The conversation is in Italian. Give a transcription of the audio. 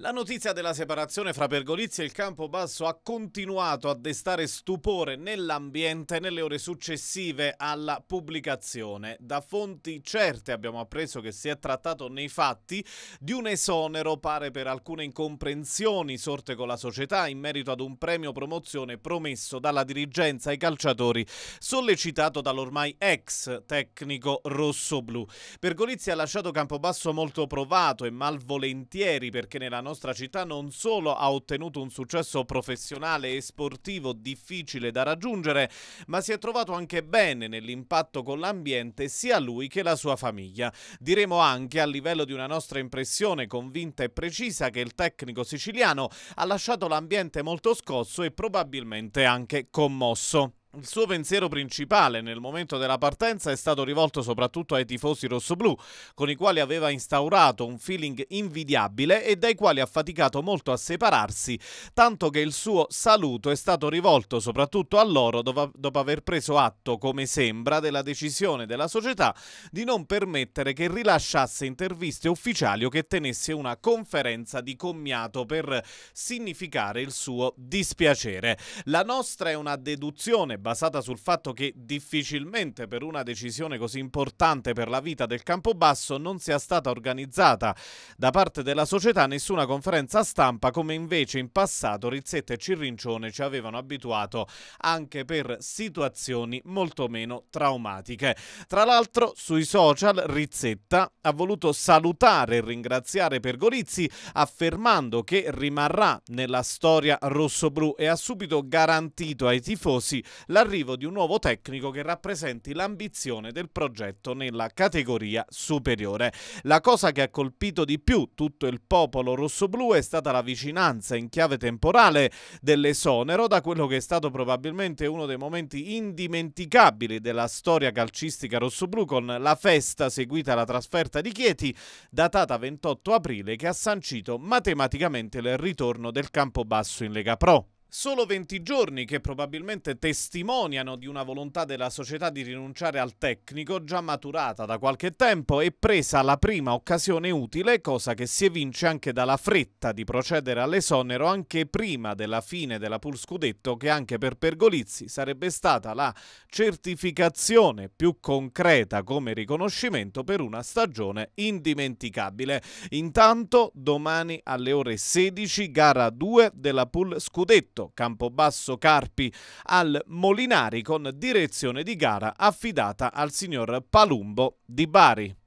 La notizia della separazione fra Pergolizzi e il Campobasso ha continuato a destare stupore nell'ambiente nelle ore successive alla pubblicazione. Da fonti certe abbiamo appreso che si è trattato nei fatti di un esonero pare per alcune incomprensioni sorte con la società in merito ad un premio promozione promesso dalla dirigenza ai calciatori, sollecitato dall'ormai ex tecnico rossoblu. Pergolizzi ha lasciato Campobasso molto provato e malvolentieri perché nella nostra città non solo ha ottenuto un successo professionale e sportivo difficile da raggiungere, ma si è trovato anche bene nell'impatto con l'ambiente sia lui che la sua famiglia. Diremo anche a livello di una nostra impressione convinta e precisa che il tecnico siciliano ha lasciato l'ambiente molto scosso e probabilmente anche commosso. Il suo pensiero principale nel momento della partenza è stato rivolto soprattutto ai tifosi rossoblù, con i quali aveva instaurato un feeling invidiabile e dai quali ha faticato molto a separarsi, tanto che il suo saluto è stato rivolto soprattutto a loro dopo, dopo aver preso atto, come sembra, della decisione della società di non permettere che rilasciasse interviste ufficiali o che tenesse una conferenza di commiato per significare il suo dispiacere. La nostra è una deduzione basata sul fatto che difficilmente per una decisione così importante per la vita del Campobasso non sia stata organizzata da parte della società nessuna conferenza stampa come invece in passato Rizzetta e Cirrincione ci avevano abituato anche per situazioni molto meno traumatiche. Tra l'altro sui social Rizzetta ha voluto salutare e ringraziare Pergolizzi affermando che rimarrà nella storia rossoblu e ha subito garantito ai tifosi l'arrivo di un nuovo tecnico che rappresenti l'ambizione del progetto nella categoria superiore. La cosa che ha colpito di più tutto il popolo rossoblù è stata la vicinanza in chiave temporale dell'esonero da quello che è stato probabilmente uno dei momenti indimenticabili della storia calcistica rossoblù con la festa seguita alla trasferta di Chieti datata 28 aprile che ha sancito matematicamente il ritorno del campo basso in Lega Pro. Solo 20 giorni che probabilmente testimoniano di una volontà della società di rinunciare al tecnico già maturata da qualche tempo e presa la prima occasione utile, cosa che si evince anche dalla fretta di procedere all'esonero anche prima della fine della Pur Scudetto che anche per Pergolizzi sarebbe stata la certificazione più concreta come riconoscimento per una stagione indimenticabile. Intanto domani alle ore 16 gara 2 della Pur Scudetto Porto, Campobasso Carpi al Molinari con direzione di gara affidata al signor Palumbo di Bari.